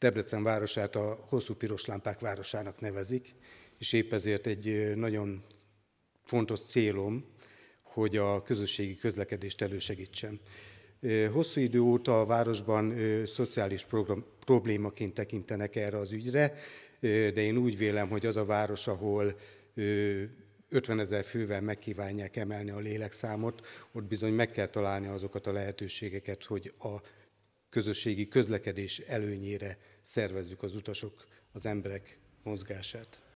Debrecen városát a hosszú piros lámpák városának nevezik, és épp ezért egy nagyon fontos célom, hogy a közösségi közlekedést elősegítsem. Hosszú idő óta a városban szociális program, problémaként tekintenek erre az ügyre, de én úgy vélem, hogy az a város, ahol 50 ezer fővel megkívánják emelni a lélekszámot, ott bizony meg kell találni azokat a lehetőségeket, hogy a közösségi közlekedés előnyére szervezzük az utasok, az emberek mozgását.